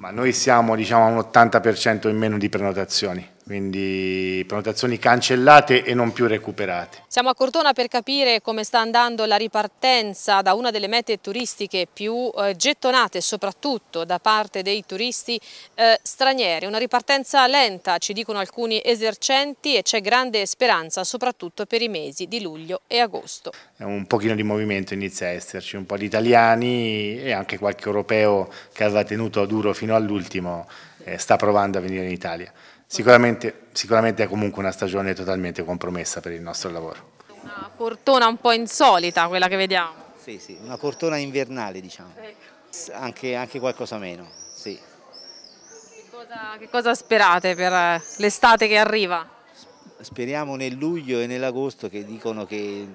Ma noi siamo diciamo, a un 80% in meno di prenotazioni quindi prenotazioni cancellate e non più recuperate. Siamo a Cortona per capire come sta andando la ripartenza da una delle mete turistiche più eh, gettonate soprattutto da parte dei turisti eh, stranieri, una ripartenza lenta ci dicono alcuni esercenti e c'è grande speranza soprattutto per i mesi di luglio e agosto. Un pochino di movimento inizia a esserci, un po' di italiani e anche qualche europeo che aveva tenuto duro fino all'ultimo eh, sta provando a venire in Italia. Sicuramente, sicuramente è comunque una stagione totalmente compromessa per il nostro lavoro. Una cortona un po' insolita quella che vediamo. Sì, sì, una cortona invernale diciamo, anche, anche qualcosa meno, sì. Che cosa, che cosa sperate per eh, l'estate che arriva? Speriamo nel luglio e nell'agosto che dicono che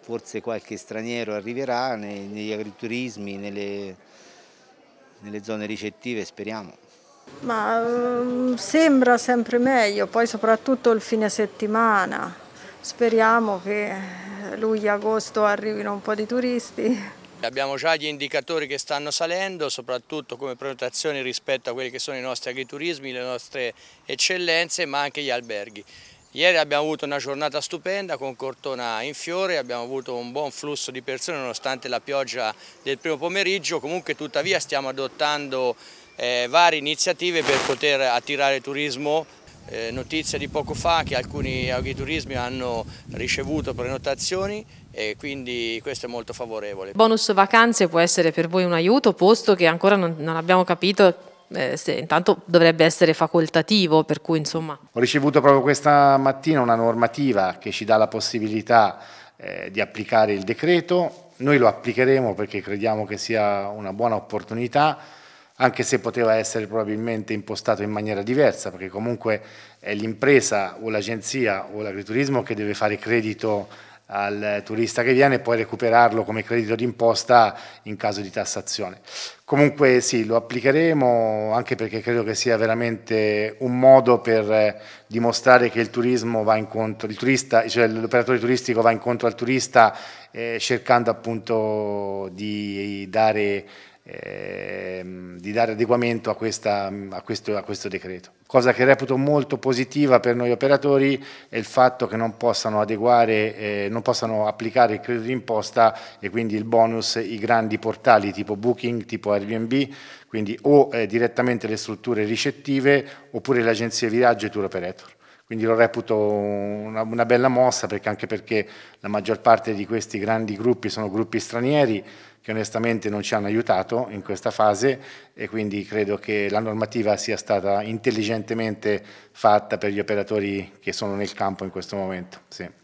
forse qualche straniero arriverà negli agriturismi, nelle, nelle zone ricettive, speriamo. Ma um, sembra sempre meglio, poi soprattutto il fine settimana. Speriamo che luglio-agosto e arrivino un po' di turisti. Abbiamo già gli indicatori che stanno salendo, soprattutto come prenotazioni rispetto a quelli che sono i nostri agriturismi, le nostre eccellenze, ma anche gli alberghi. Ieri abbiamo avuto una giornata stupenda con Cortona in fiore, abbiamo avuto un buon flusso di persone nonostante la pioggia del primo pomeriggio, comunque tuttavia stiamo adottando eh, varie iniziative per poter attirare turismo. Eh, notizia di poco fa che alcuni agriturismi hanno ricevuto prenotazioni e quindi questo è molto favorevole. Bonus vacanze può essere per voi un aiuto, posto che ancora non, non abbiamo capito eh, se, intanto dovrebbe essere facoltativo, per cui insomma... Ho ricevuto proprio questa mattina una normativa che ci dà la possibilità eh, di applicare il decreto, noi lo applicheremo perché crediamo che sia una buona opportunità, anche se poteva essere probabilmente impostato in maniera diversa, perché comunque è l'impresa o l'agenzia o l'agriturismo che deve fare credito al turista che viene e poi recuperarlo come credito d'imposta in caso di tassazione. Comunque sì, lo applicheremo anche perché credo che sia veramente un modo per dimostrare che il turismo va incontro, il turista, cioè l'operatore turistico va incontro al turista eh, cercando appunto di dare ehm, di dare adeguamento a, questa, a, questo, a questo decreto. Cosa che reputo molto positiva per noi operatori è il fatto che non possano adeguare, eh, non possano applicare il credito d'imposta e quindi il bonus i grandi portali tipo Booking, tipo Airbnb, quindi o eh, direttamente le strutture ricettive oppure le agenzie viaggio e tour operator. Quindi lo reputo una, una bella mossa perché anche perché la maggior parte di questi grandi gruppi sono gruppi stranieri che onestamente non ci hanno aiutato in questa fase e quindi credo che la normativa sia stata intelligentemente fatta per gli operatori che sono nel campo in questo momento. Sì.